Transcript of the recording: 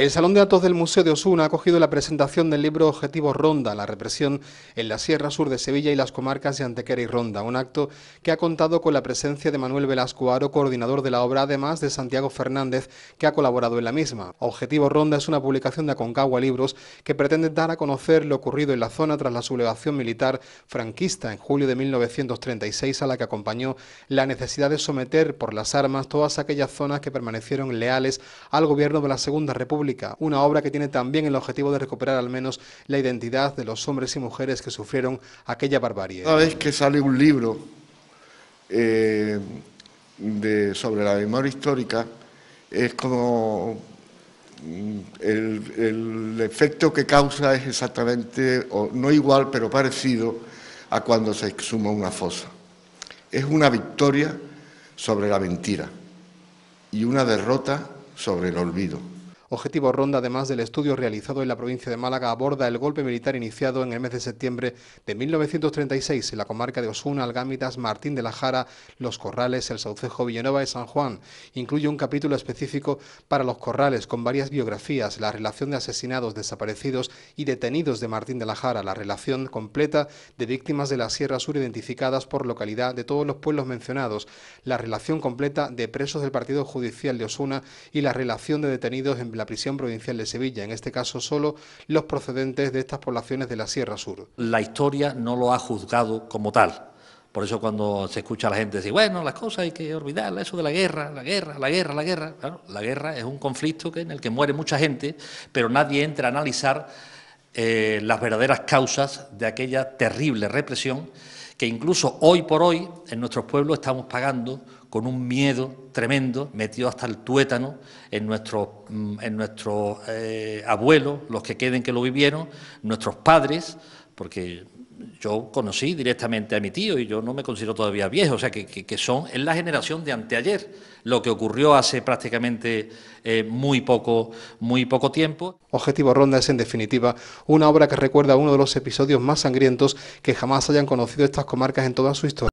El Salón de Atos del Museo de Osuna ha acogido la presentación del libro Objetivo Ronda, la represión en la Sierra Sur de Sevilla y las comarcas de Antequera y Ronda, un acto que ha contado con la presencia de Manuel Velasco Aro, coordinador de la obra, además de Santiago Fernández, que ha colaborado en la misma. Objetivo Ronda es una publicación de Aconcagua Libros que pretende dar a conocer lo ocurrido en la zona tras la sublevación militar franquista en julio de 1936, a la que acompañó la necesidad de someter por las armas todas aquellas zonas que permanecieron leales al gobierno de la Segunda República una obra que tiene también el objetivo de recuperar al menos la identidad de los hombres y mujeres que sufrieron aquella barbarie. Cada vez que sale un libro eh, sobre la memoria histórica, es como mm, el, efecto que causa es exactamente, o no igual, pero parecido a cuando se exhuma una fosa. Es una victoria sobre la mentira y una derrota sobre el olvido objetivo ronda además del estudio realizado en la provincia de Málaga aborda el golpe militar iniciado en el mes de septiembre de 1936 en la comarca de Osuna, Algámitas, Martín de la Jara, Los Corrales, El Saucejo, Villanueva y San Juan. Incluye un capítulo específico para Los Corrales con varias biografías, la relación de asesinados, desaparecidos y detenidos de Martín de la Jara, la relación completa de víctimas de la Sierra Sur identificadas por localidad de todos los pueblos mencionados, la relación completa de presos del Partido Judicial de Osuna y la relación de detenidos en la prisión provincial de Sevilla, en este caso solo los procedentes de estas poblaciones de la Sierra Sur. La historia no lo ha juzgado como tal. Por eso cuando se escucha a la gente decir, bueno, las cosas hay que olvidarlas, eso de la guerra, la guerra, la guerra, la guerra. la guerra es un conflicto que en el que muere mucha gente, pero nadie entra a analizar eh, las verdaderas causas de aquella terrible represión que incluso hoy por hoy en nuestros pueblos estamos pagando con un miedo tremendo, metido hasta el tuétano en nuestros mm, en eh, abuelos, los que queden que lo vivieron, nuestros padres, porque yo conocí directamente a mi tío y yo no me considero todavía viejo, o sea que, son, en la generación de anteayer, lo que ocurrió hace prácticamente eh, muy, poco, muy poco tiempo. Objetivo Ronda es en definitiva una obra que recuerda uno de los episodios más sangrientos que jamás hayan conocido estas comarcas en toda su historia.